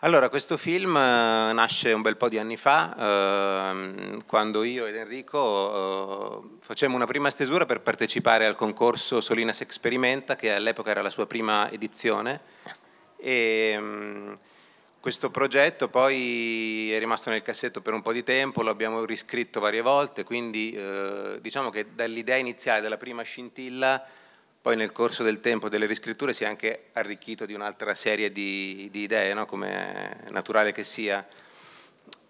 Allora, questo film eh, nasce un bel po' di anni fa, ehm, quando io ed Enrico eh, facemmo una prima stesura per partecipare al concorso Solinas Experimenta, che all'epoca era la sua prima edizione. E, ehm, questo progetto poi è rimasto nel cassetto per un po' di tempo, lo abbiamo riscritto varie volte, quindi eh, diciamo che dall'idea iniziale, dalla prima scintilla, poi nel corso del tempo delle riscritture si è anche arricchito di un'altra serie di, di idee, no? come naturale che sia.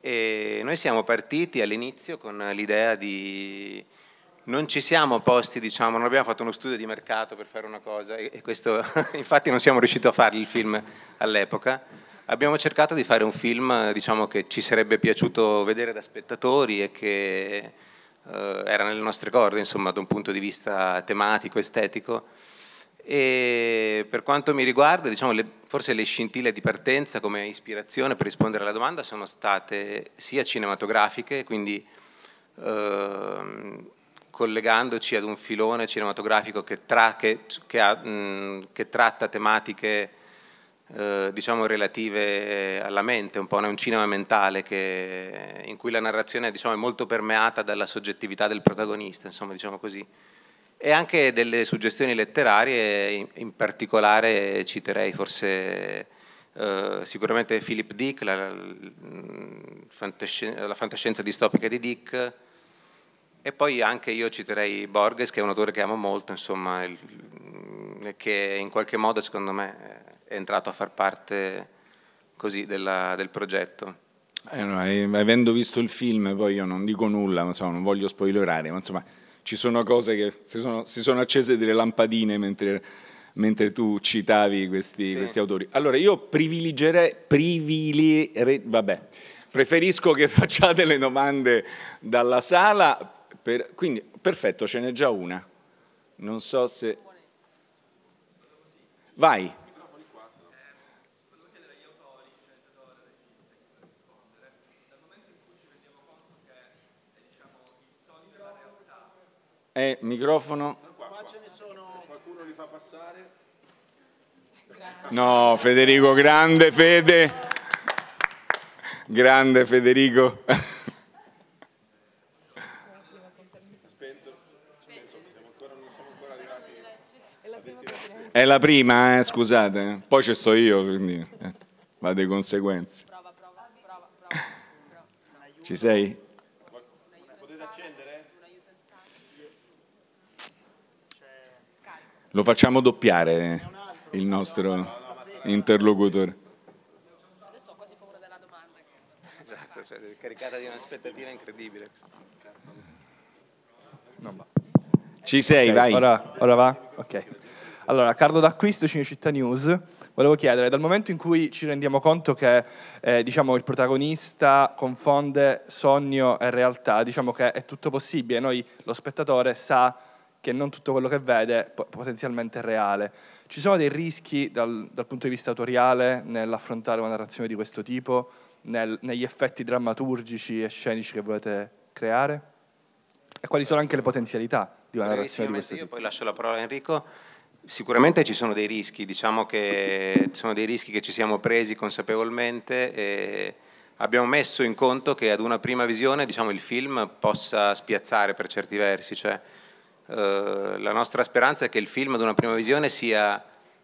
E noi siamo partiti all'inizio con l'idea di... Non ci siamo posti, diciamo, non abbiamo fatto uno studio di mercato per fare una cosa e questo, infatti non siamo riusciti a farli il film all'epoca. Abbiamo cercato di fare un film, diciamo, che ci sarebbe piaciuto vedere da spettatori e che eh, era nelle nostre corde, insomma, da un punto di vista tematico, estetico. E per quanto mi riguarda, diciamo, le, forse le scintille di partenza come ispirazione per rispondere alla domanda sono state sia cinematografiche, quindi eh, collegandoci ad un filone cinematografico che, tra, che, che, ha, mh, che tratta tematiche eh, diciamo relative alla mente, un po' è un cinema mentale che, in cui la narrazione diciamo, è molto permeata dalla soggettività del protagonista, insomma, diciamo così. E anche delle suggestioni letterarie, in, in particolare citerei forse eh, sicuramente Philip Dick, la, la fantascienza distopica di Dick, e poi anche io citerei Borges, che è un autore che amo molto, insomma, il, che in qualche modo secondo me è entrato a far parte così della, del progetto. Eh, eh avendo visto il film, poi io non dico nulla, insomma, non voglio spoilerare, ma insomma ci sono cose che si sono, si sono accese delle lampadine mentre, mentre tu citavi questi, sì. questi, autori. Allora io privilegerei, privilegere, vabbè, preferisco che facciate le domande dalla sala, per, quindi perfetto, ce n'è già una. Non so se... Vai. Eh, microfono. Qua ce ne sono. Qualcuno li fa passare? Grazie. No, Federico, grande Fede. Grande Federico. È la prima, eh? scusate. Poi ci sto io, quindi eh, va di conseguenze. Prova, prova, prova, prova. Ci sei? Lo facciamo doppiare il nostro interlocutore. Adesso ho quasi paura della domanda. Esatto, cioè caricata di un'aspettativa incredibile. Ci sei, okay, vai. Ora, ora va? Ok. Allora, Carlo D'Acquisto, Cinecittà News. Volevo chiedere, dal momento in cui ci rendiamo conto che eh, diciamo, il protagonista confonde sogno e realtà, diciamo che è tutto possibile, noi lo spettatore sa che non tutto quello che vede potenzialmente è reale. Ci sono dei rischi dal, dal punto di vista autoriale nell'affrontare una narrazione di questo tipo, nel, negli effetti drammaturgici e scenici che volete creare? E quali sono anche le potenzialità di una narrazione di questo io tipo? Io poi lascio la parola a Enrico. Sicuramente ci sono dei rischi, diciamo che sono dei rischi che ci siamo presi consapevolmente e abbiamo messo in conto che ad una prima visione diciamo, il film possa spiazzare per certi versi, cioè eh, la nostra speranza è che il film ad una prima visione sia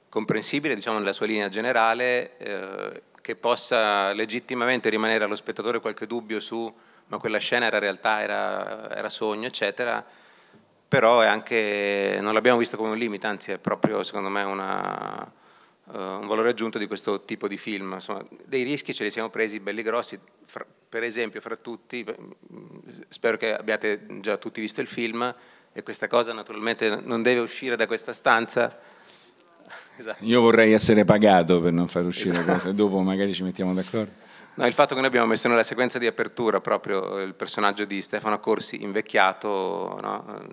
comprensibile diciamo, nella sua linea generale, eh, che possa legittimamente rimanere allo spettatore qualche dubbio su ma quella scena era realtà, era, era sogno, eccetera, però è anche, non l'abbiamo visto come un limite, anzi è proprio secondo me una, uh, un valore aggiunto di questo tipo di film. Insomma, dei rischi ce li siamo presi belli grossi, fra, per esempio fra tutti, mm, spero che abbiate già tutti visto il film, e questa cosa naturalmente non deve uscire da questa stanza. Esatto. Io vorrei essere pagato per non far uscire esatto. cose, dopo magari ci mettiamo d'accordo. No, il fatto che noi abbiamo messo nella sequenza di apertura proprio il personaggio di Stefano Corsi invecchiato no?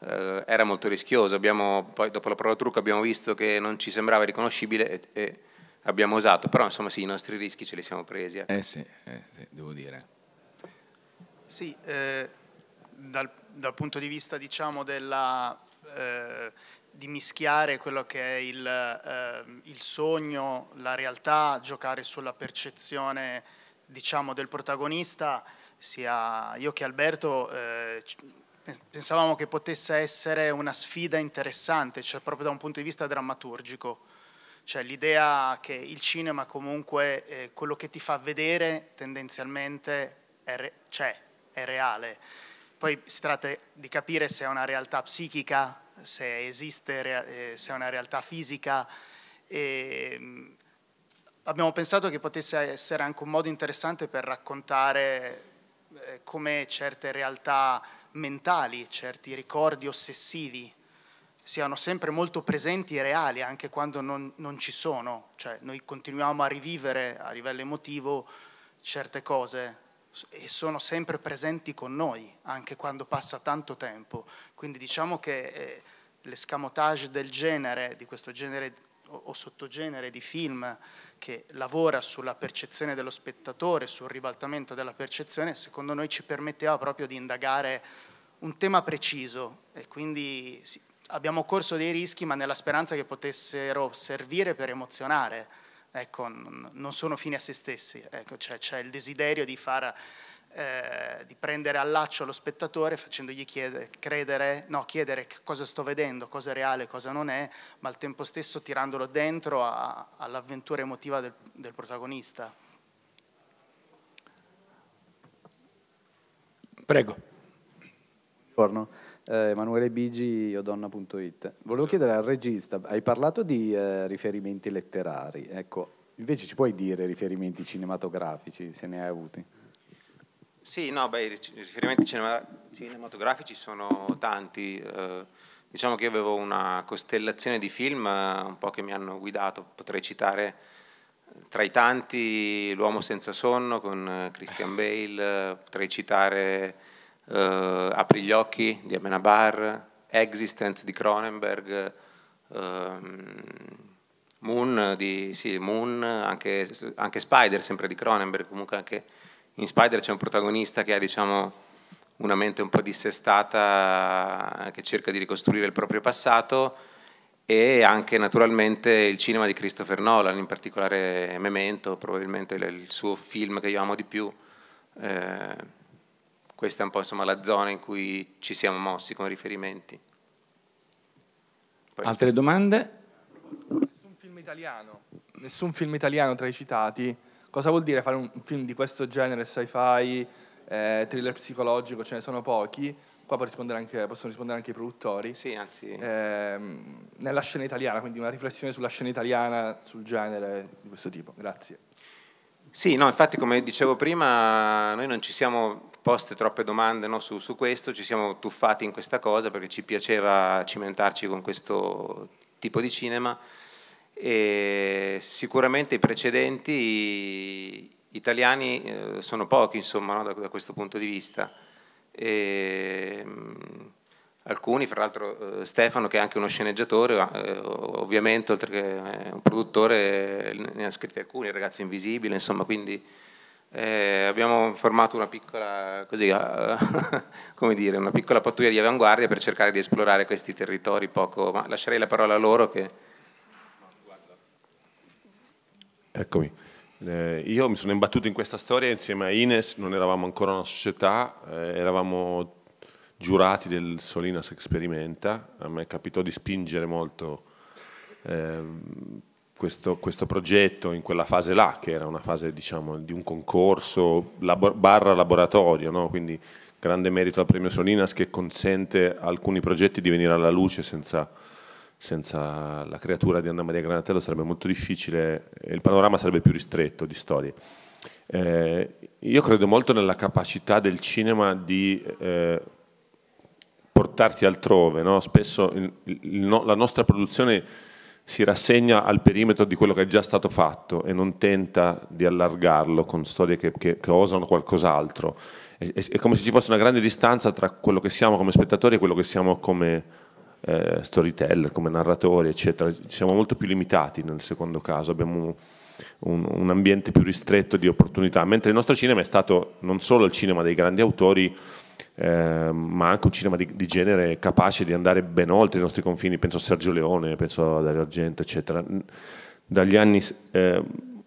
Eh, era molto rischioso, abbiamo, poi dopo la prova trucco abbiamo visto che non ci sembrava riconoscibile e, e, abbiamo usato, però insomma sì, i nostri rischi ce li siamo presi. Ecco. Eh, sì, eh, sì, devo dire. Sì, eh, dal dal punto di vista diciamo, della, eh, di mischiare quello che è il, eh, il, sogno, la realtà, giocare sulla percezione diciamo, del protagonista, sia io che Alberto eh, pensavamo che potesse essere una sfida interessante, cioè proprio da un punto di vista drammaturgico. Cioè l'idea che il cinema comunque eh, quello che ti fa vedere tendenzialmente è, re cioè, è reale poi si tratta di capire se è una realtà psichica, se esiste, eh, se è una realtà fisica. E ehm, abbiamo pensato che potesse essere anche un modo interessante per raccontare eh, come certe realtà mentali, certi ricordi ossessivi siano sempre molto presenti e reali anche quando non, non, ci sono, cioè noi continuiamo a rivivere a livello emotivo certe cose e sono sempre presenti con noi, anche quando passa tanto tempo. Quindi diciamo che eh, l'escamotage del genere, di questo genere o, o sottogenere di film che lavora sulla percezione dello spettatore, sul ribaltamento della percezione, secondo noi ci permetteva proprio di indagare un tema preciso e quindi sì, abbiamo corso dei rischi ma nella speranza che potessero servire per emozionare ecco, non sono fini a se stessi, ecco, cioè c'è, cioè, il desiderio di, far, eh, di prendere a laccio lo spettatore facendogli chiedere, credere, no, chiedere cosa sto vedendo, cosa è reale, cosa non è, ma al tempo stesso tirandolo dentro all'avventura emotiva del, del protagonista. Prego. Buongiorno eh, Emanuele Bigi, iodonna.it. Volevo chiedere al regista, hai parlato di eh, riferimenti letterari, ecco, invece ci puoi dire riferimenti cinematografici, se ne hai avuti? Sì, no, beh, i riferimenti cinema cinematografici sono tanti. Eh, diciamo che io avevo una costellazione di film eh, un po' che mi hanno guidato, potrei citare eh, tra i tanti L'uomo senza sonno con eh, Christian Bale, potrei citare eh, Apri gli occhi di Amenabar, Existence di Cronenberg, ehm, Moon, di, sì, Moon anche, anche, Spider sempre di Cronenberg, comunque anche in Spider c'è un protagonista che ha diciamo, una mente un po' dissestata che cerca di ricostruire il proprio passato e anche naturalmente il cinema di Christopher Nolan, in particolare Memento, probabilmente il suo film che io amo di più. Eh, questa è un po' insomma, la zona in cui ci siamo mossi con riferimenti. Poi Altre domande? Nessun film, italiano, nessun film italiano tra i citati. Cosa vuol dire fare un film di questo genere, sci-fi, eh, thriller psicologico, ce ne sono pochi? Qua rispondere anche, possono rispondere anche i produttori. Sì, anzi. Eh, nella scena italiana, quindi una riflessione sulla scena italiana, sul genere di questo tipo. Grazie. Sì, no, infatti come dicevo prima, noi non ci siamo poste troppe domande no, su, su, questo, ci siamo tuffati in questa cosa perché ci piaceva cimentarci con questo tipo di cinema e sicuramente i precedenti italiani eh, sono pochi insomma no, da, da, questo punto di vista. E, mm, alcuni, fra l'altro eh, Stefano che è anche uno sceneggiatore, eh, ovviamente oltre che un produttore, ne ha scritti alcuni, Il ragazzo invisibile, insomma quindi eh, abbiamo formato una piccola, così, uh, dire, una piccola, pattuglia di avanguardia per cercare di esplorare questi territori poco, ma lascerei la parola a loro che... Eccomi, eh, io mi sono imbattuto in questa storia insieme a Ines, non eravamo ancora una società, eh, eravamo giurati del Solinas Experimenta, a me è capitato di spingere molto ehm, questo, questo, progetto in quella fase là, che era una fase diciamo, di un concorso labo barra laboratorio, no? quindi grande merito al premio Solinas che consente a alcuni progetti di venire alla luce senza, senza la creatura di Anna Maria Granatello sarebbe molto difficile e il panorama sarebbe più ristretto di storie. Eh, io credo molto nella capacità del cinema di eh, portarti altrove, no? spesso il, il, il, la nostra produzione si rassegna al perimetro di quello che è già stato fatto e non tenta di allargarlo con storie che, che, che osano qualcos'altro. È, è, come se ci fosse una grande distanza tra quello che siamo come spettatori e quello che siamo come eh, storyteller, come narratori, eccetera. Siamo molto più limitati nel secondo caso, abbiamo un, un ambiente più ristretto di opportunità, mentre il nostro cinema è stato non solo il cinema dei grandi autori, Ehm, ma anche un cinema di, di, genere capace di andare ben oltre i nostri confini, penso a Sergio Leone, penso a Dario Argento, eccetera. Dagli anni eh,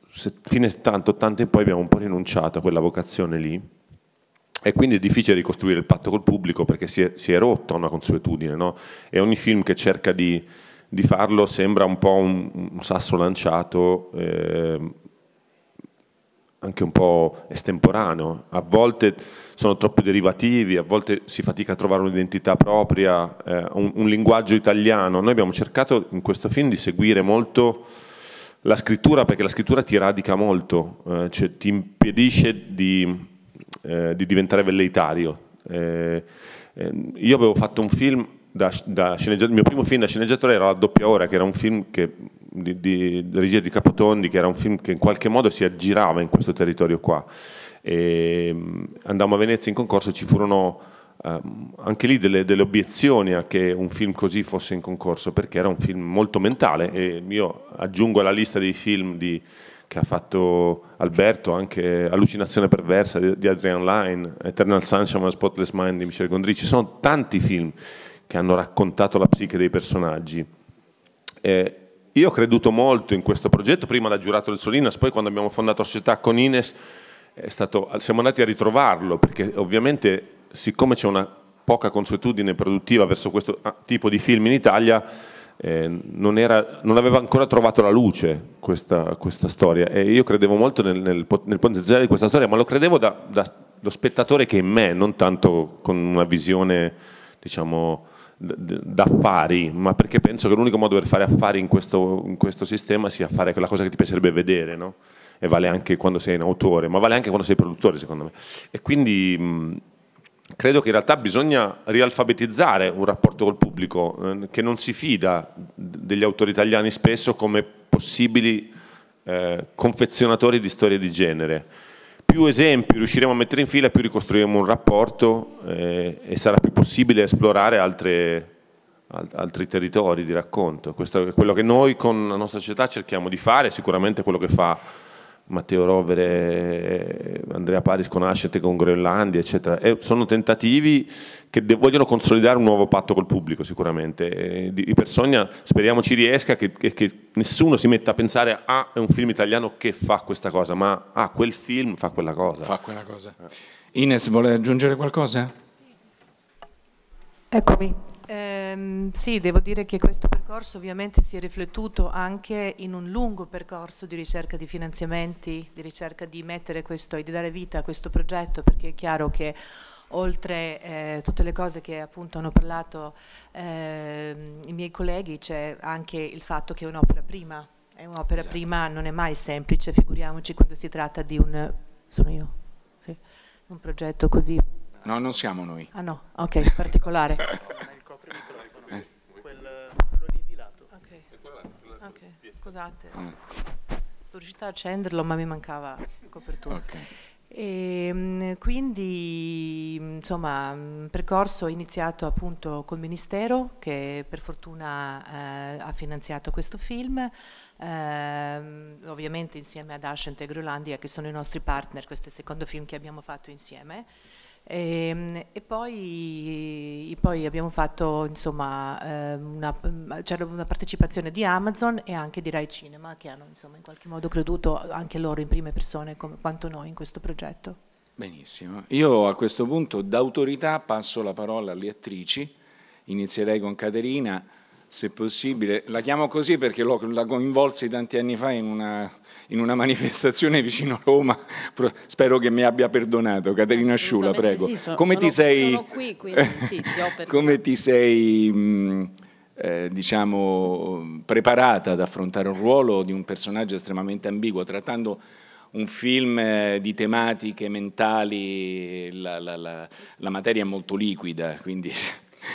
se, fine 70, 80 e poi abbiamo un po' rinunciato a quella vocazione lì e quindi è difficile ricostruire il patto col pubblico perché si è, si è rotto una consuetudine no? e ogni film che cerca di, di farlo sembra un po' un, un sasso lanciato eh, anche un po' estemporaneo, a volte sono troppo derivativi, a volte si fatica a trovare un'identità propria, eh, un, un, linguaggio italiano. Noi abbiamo cercato in questo film di seguire molto la scrittura perché la scrittura ti radica molto, eh, cioè, ti impedisce di, eh, di diventare velleitario. Eh, eh, io avevo fatto un film da, da sceneggiatore, il mio primo film da sceneggiatore era La doppia ora, che era un film che di, di regia di Capotondi, che era un film che in qualche modo si aggirava in questo territorio qua. E andammo a Venezia in concorso e ci furono ehm, anche lì delle, delle, obiezioni a che un film così fosse in concorso, perché era un film molto mentale e io aggiungo alla lista dei film di, che ha fatto Alberto anche Allucinazione perversa di, di Adrian Lyne, Eternal Sunshine of Spotless Mind di Michel Gondry, ci sono tanti film che hanno raccontato la psiche dei personaggi. Eh, io ho creduto molto in questo progetto, prima l'ha giurato il Solinas, poi quando abbiamo fondato la società con Ines stato, siamo andati a ritrovarlo, perché ovviamente siccome c'è una poca consuetudine produttiva verso questo ah, tipo di film in Italia, eh, non, era, non, aveva ancora trovato la luce questa, questa storia e io credevo molto nel, nel, nel, potenziale di questa storia, ma lo credevo dallo da, spettatore che è in me, non tanto con una visione, diciamo, d'affari, ma perché penso che l'unico modo per fare affari in questo, in questo, sistema sia fare quella cosa che ti piacerebbe vedere, no? e vale anche quando sei un autore, ma vale anche quando sei produttore secondo me. E quindi mh, credo che in realtà bisogna rialfabetizzare un rapporto col pubblico eh, che non si fida degli autori italiani spesso come possibili eh, confezionatori di storie di genere più esempi riusciremo a mettere in fila, più ricostruiremo un rapporto eh, e sarà più possibile esplorare altre, altri territori di racconto. Questo è quello che noi con la nostra società cerchiamo di fare, sicuramente quello che fa Matteo Rovere, Andrea Paris con Ascent con Groenlandia, eccetera. E sono tentativi che vogliono consolidare un nuovo patto col pubblico sicuramente. E di Persogna speriamo ci riesca, che, che, che, nessuno si metta a pensare ah è un film italiano che fa questa cosa, ma ah quel film fa quella cosa. Fa quella cosa. Ines, vuole aggiungere qualcosa? Eccomi. Ehm, sì, devo dire che questo percorso ovviamente si è riflettuto anche in un lungo percorso di ricerca di finanziamenti, di ricerca di mettere questo e di dare vita a questo progetto, perché è chiaro che oltre eh, tutte le cose che appunto hanno parlato eh, i miei colleghi c'è anche il fatto che è un'opera prima, è un'opera esatto. prima non è mai semplice, figuriamoci quando si tratta di un, sono io, sì, un progetto così. No, non siamo noi. Ah no, ok, particolare. Scusate, sono riuscita a accenderlo ma mi mancava copertura. Okay. E, ehm, quindi insomma un percorso iniziato appunto col Ministero che per fortuna eh, ha finanziato questo film, eh, ovviamente insieme ad Ascent e Grolandia che sono i nostri partner, questo è il secondo film che abbiamo fatto insieme. E, ehm, e poi, poi, abbiamo fatto insomma, ehm, una, cioè, una, partecipazione di Amazon e anche di Rai Cinema che hanno insomma, in qualche modo creduto anche loro in prime persone come, quanto noi in questo progetto. Benissimo, io a questo punto d'autorità passo la parola alle attrici, inizierei con Caterina se possibile. La chiamo così perché la coinvolsi tanti anni fa in una, in una, manifestazione vicino a Roma. Spero che mi abbia perdonato. Caterina Sciula, prego. Sì, so, come, sono, ti sei, qui, quindi, sì, ti come ti sei... Mh, mm, eh, diciamo, preparata ad affrontare un ruolo di un personaggio estremamente ambiguo, trattando un film eh, di tematiche mentali, la, la, la, la materia è molto liquida, quindi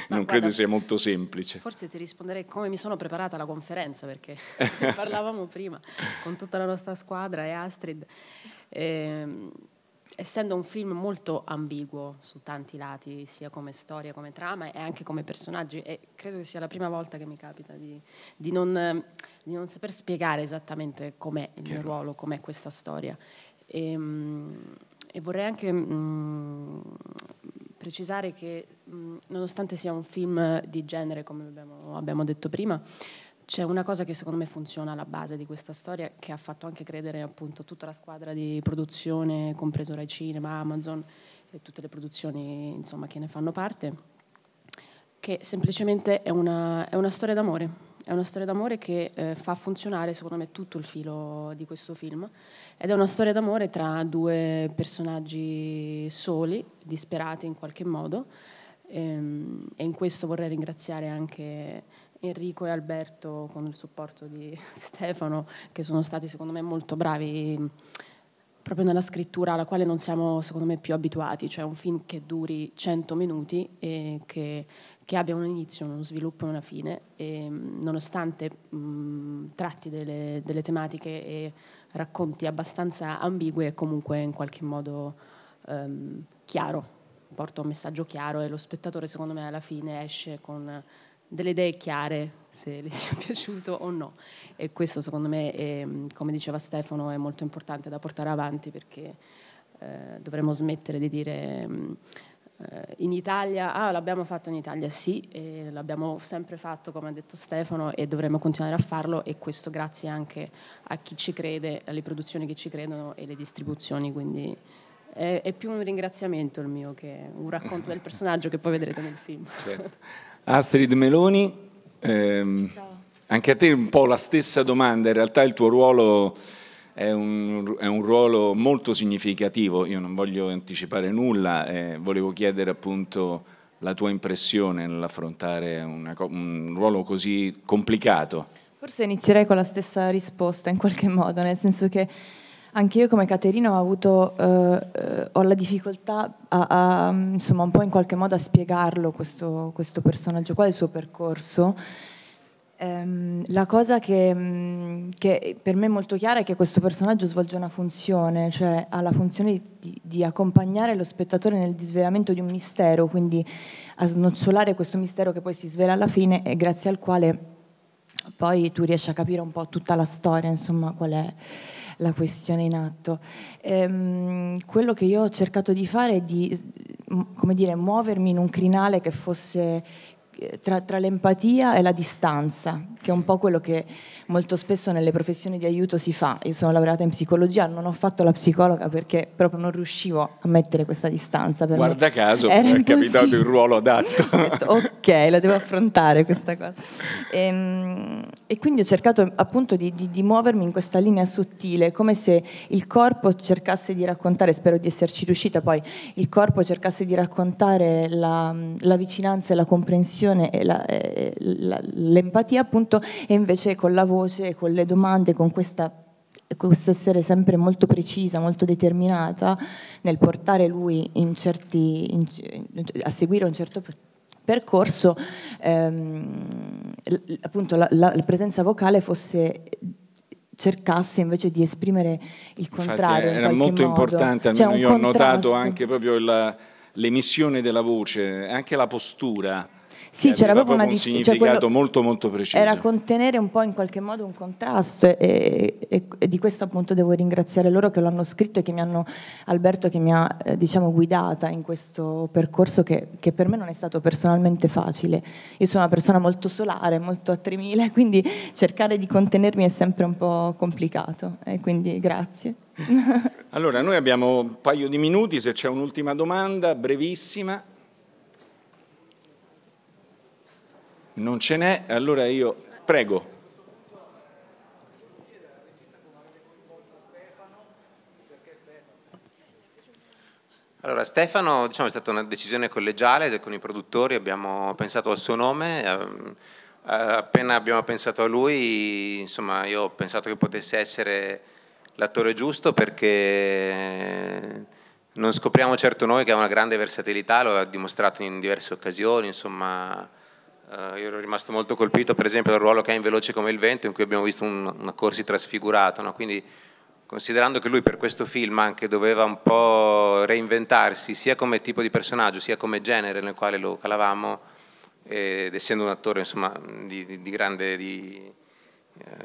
non guarda, credo sia molto semplice. Forse ti risponderei come mi sono preparata alla conferenza, perché parlavamo prima con tutta la nostra squadra e Astrid. Eh, essendo un film molto ambiguo su tanti lati, sia come storia, come trama e anche come personaggi, e credo che sia la prima volta che mi capita di, di, non, di non, saper spiegare esattamente com'è il mio ruolo, com'è questa storia. E, ehm, e vorrei anche mh, mm, precisare che mh, mm, nonostante sia un film di genere, come abbiamo, abbiamo detto prima, c'è una cosa che secondo me funziona alla base di questa storia, che ha fatto anche credere appunto tutta la squadra di produzione, compreso Rai Cinema, Amazon e tutte le produzioni insomma, che ne fanno parte, che semplicemente è una, è una storia d'amore è una storia d'amore che eh, fa funzionare, secondo me, tutto il filo di questo film. Ed è una storia d'amore tra due personaggi soli, disperati in qualche modo. Ehm, e in questo vorrei ringraziare anche Enrico e Alberto, con il supporto di Stefano, che sono stati, secondo me, molto bravi proprio nella scrittura alla quale non siamo secondo me più abituati, cioè un film che duri 100 minuti e che che abbia un inizio, uno sviluppo e una fine, e, mm, nonostante mh, mm, tratti delle, delle, tematiche e racconti abbastanza ambigue, è comunque in qualche modo ehm, chiaro, porta un messaggio chiaro e lo spettatore secondo me alla fine esce con delle idee chiare se le sia piaciuto o no e questo secondo me è, mm, come diceva Stefano è molto importante da portare avanti perché eh, dovremmo smettere di dire eh, in Italia, ah l'abbiamo fatto in Italia, sì, l'abbiamo sempre fatto come ha detto Stefano e dovremmo continuare a farlo e questo grazie anche a chi ci crede, alle produzioni che ci credono e le distribuzioni, quindi è, è più un ringraziamento il mio che un racconto del personaggio che poi vedrete nel film. Certo. Astrid Meloni, ehm, anche a te un po' la stessa domanda, in realtà il tuo ruolo è un, è un, ruolo molto significativo, io non voglio anticipare nulla, eh, volevo chiedere appunto la tua impressione nell'affrontare un ruolo così complicato. Forse inizierei con la stessa risposta in qualche modo, nel senso che anche io come Caterina ho avuto, eh, ho la difficoltà a, a, insomma un po' in qualche modo a spiegarlo questo, questo personaggio qua, il suo percorso Ehm, la cosa che, mm, che, per me è molto chiara è che questo personaggio svolge una funzione, cioè ha la funzione di, di, accompagnare lo spettatore nel disvelamento di un mistero, quindi a snocciolare questo mistero che poi si svela alla fine e grazie al quale poi tu riesci a capire un po' tutta la storia, insomma, qual è la questione in atto. Ehm, quello che io ho cercato di fare è di mm, come dire, muovermi in un crinale che fosse tra, tra, l'empatia e la distanza, che è un po' quello che molto spesso nelle professioni di aiuto si fa. Io sono laureata in psicologia, non ho fatto la psicologa perché proprio non riuscivo a mettere questa distanza. Per Guarda me. caso, Era è capitato il ruolo adatto. detto, ok, la devo affrontare questa cosa. E, ehm, e quindi ho cercato appunto di, di, di, muovermi in questa linea sottile, come se il corpo cercasse di raccontare, spero di esserci riuscita poi, il corpo cercasse di raccontare la, la vicinanza e la comprensione comprensione e la, eh, la, l'empatia appunto e invece con la voce, con le domande, con questa questo essere sempre molto precisa, molto determinata nel portare lui in certi, in, a seguire un certo percorso, ehm, appunto la, la, presenza vocale fosse cercasse invece di esprimere il contrario. Infatti era molto modo. importante, cioè, almeno cioè, io ho notato anche proprio la, l'emissione della voce, anche la postura sì, cioè, c'era proprio, una un significato cioè quello... molto molto preciso. Era contenere un po' in qualche modo un contrasto e, e, e di questo appunto devo ringraziare loro che l'hanno scritto e che mi hanno, Alberto che mi ha eh, diciamo guidata in questo percorso che, che, per me non è stato personalmente facile. Io sono una persona molto solare, molto a 3000, quindi cercare di contenermi è sempre un po' complicato e quindi grazie. allora, noi abbiamo un paio di minuti, se c'è un'ultima domanda, brevissima. Non ce n'è, allora io prego. Allora Stefano, diciamo, è stata una decisione collegiale con i produttori, abbiamo pensato al suo nome, ehm, eh, appena abbiamo pensato a lui, insomma, io ho pensato che potesse essere l'attore giusto perché non scopriamo certo noi che ha una grande versatilità, lo ha dimostrato in diverse occasioni, insomma, Uh, io ero rimasto molto colpito per esempio dal ruolo che ha in Veloce come il vento in cui abbiamo visto un, una Corsi trasfigurata, no? quindi considerando che lui per questo film anche doveva un po' reinventarsi sia come tipo di personaggio sia come genere nel quale lo calavamo ed essendo un attore insomma, di, di, di, grande, di,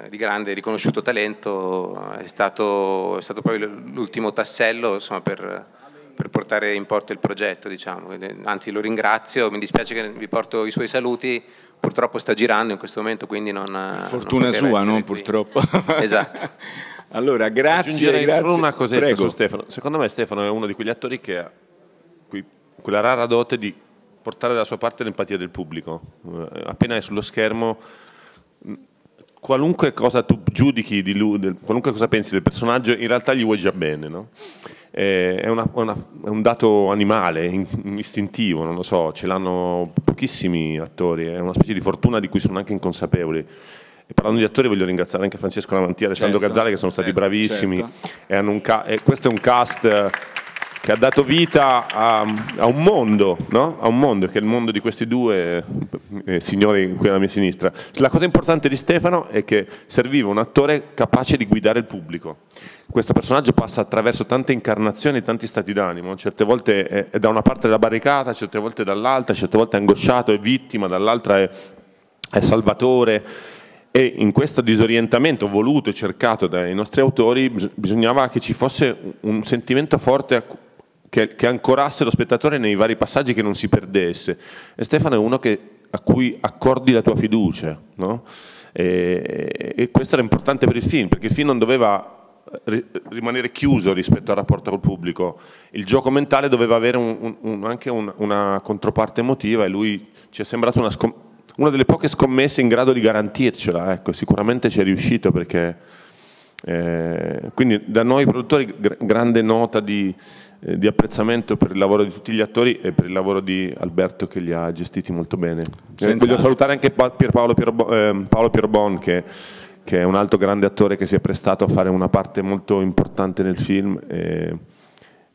eh, grande, riconosciuto talento è stato, è stato poi l'ultimo tassello insomma, per, per portare in porto il progetto, diciamo. Eh, anzi lo ringrazio, mi dispiace che vi porto i suoi saluti, purtroppo sta girando in questo momento, quindi non... Eh, Fortuna non sua, non purtroppo. Esatto. allora, grazie. Aggiungerei grazie. solo una cosa, Prego. su Stefano. Secondo me Stefano è uno di quegli attori che ha quella rara dote di portare dalla sua parte l'empatia del pubblico. Eh, appena è sullo schermo qualunque cosa tu giudichi di lui, qualunque cosa pensi del personaggio, in realtà gli vuoi già bene, no? Eh, è, una, una, è, un dato animale, istintivo, non lo so, ce l'hanno pochissimi attori, è una specie di fortuna di cui sono anche inconsapevoli. E parlando di attori voglio ringraziare anche Francesco Lamantia e Alessandro certo, Gazzale che sono stati certo, bravissimi certo. E, ca- e questo è un cast che ha dato vita a, a, un mondo, no? a, un mondo, che è il mondo di questi due eh, signori qui alla mia sinistra. La cosa importante di Stefano è che serviva un attore capace di guidare il pubblico. Questo personaggio passa attraverso tante incarnazioni, tanti stati d'animo, certe volte è, è da una parte della barricata, certe volte dall'altra, certe volte è angosciato, è vittima, dall'altra è, è salvatore. E in questo disorientamento voluto e cercato dai nostri autori bisognava che ci fosse un sentimento forte che, che, ancorasse lo spettatore nei vari passaggi che non si perdesse. E Stefano è uno che, a cui accordi la tua fiducia, no? e, e questo era importante per il film, perché il film non doveva eh, rimanere chiuso rispetto al rapporto col pubblico. Il gioco mentale doveva avere un, un, un, anche una controparte emotiva e lui ci è sembrato una, una, delle poche scommesse in grado di garantircela. Ecco, sicuramente ci è riuscito perché... Eh, quindi da noi produttori grande nota di, eh, di apprezzamento per il lavoro di tutti gli attori e per il lavoro di Alberto che li ha gestiti molto bene. Eh, voglio salutare anche Pierpaolo Pierbon, ehm, Paolo Pierbon che, che, è un altro grande attore che si è prestato a fare una parte molto importante nel film. E,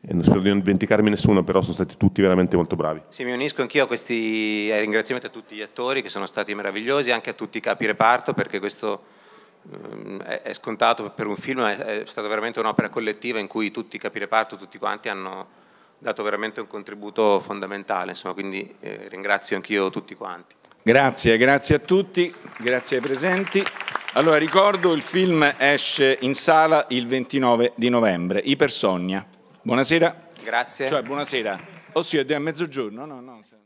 e non spero di non dimenticarmi nessuno, però sono stati tutti veramente molto bravi. Sì, mi unisco anch'io a questi eh, ringraziamenti a tutti gli attori che sono stati meravigliosi, anche a tutti i capi reparto perché questo Ehm, è scontato per un film, è stata veramente un'opera collettiva in cui tutti i capireparto, tutti quanti hanno dato veramente un contributo fondamentale, insomma, quindi eh, ringrazio anch'io tutti quanti. Grazie, grazie a tutti, grazie ai presenti. Allora ricordo il film esce in sala il 29 di novembre, Ipersonia. Buonasera. Grazie. Cioè, buonasera. Ossia, oh è a mezzogiorno? No, no.